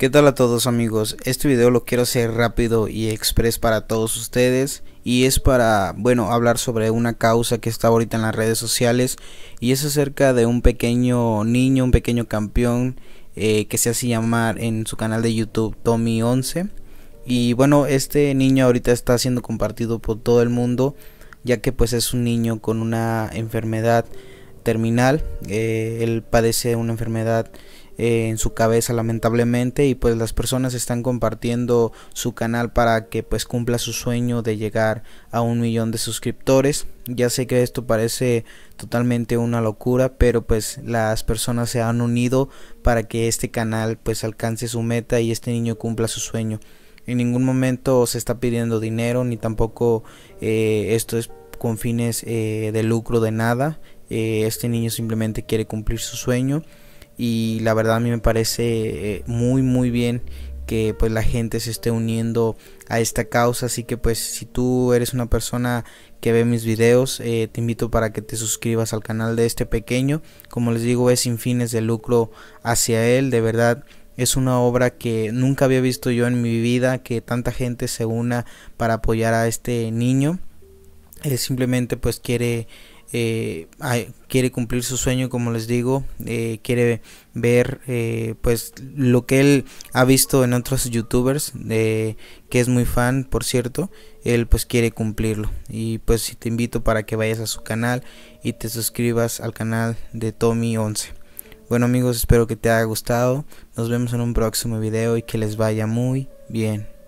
¿Qué tal a todos amigos? Este video lo quiero hacer rápido y express para todos ustedes y es para, bueno, hablar sobre una causa que está ahorita en las redes sociales y es acerca de un pequeño niño, un pequeño campeón eh, que se hace llamar en su canal de YouTube Tommy11 y bueno, este niño ahorita está siendo compartido por todo el mundo ya que pues es un niño con una enfermedad terminal, eh, él padece una enfermedad en su cabeza lamentablemente y pues las personas están compartiendo su canal para que pues cumpla su sueño de llegar a un millón de suscriptores. Ya sé que esto parece totalmente una locura, pero pues las personas se han unido para que este canal pues alcance su meta y este niño cumpla su sueño. En ningún momento se está pidiendo dinero ni tampoco eh, esto es con fines eh, de lucro de nada. Eh, este niño simplemente quiere cumplir su sueño y la verdad a mí me parece eh, muy muy bien que pues la gente se esté uniendo a esta causa así que pues si tú eres una persona que ve mis videos eh, te invito para que te suscribas al canal de este pequeño como les digo es sin fines de lucro hacia él de verdad es una obra que nunca había visto yo en mi vida que tanta gente se una para apoyar a este niño él simplemente pues quiere eh, quiere cumplir su sueño, como les digo, eh, quiere ver eh, pues lo que él ha visto en otros youtubers, que es muy fan, por cierto, él pues quiere cumplirlo. Y pues te invito para que vayas a su canal y te suscribas al canal de Tommy11. Bueno amigos, espero que te haya gustado, nos vemos en un próximo video y que les vaya muy bien.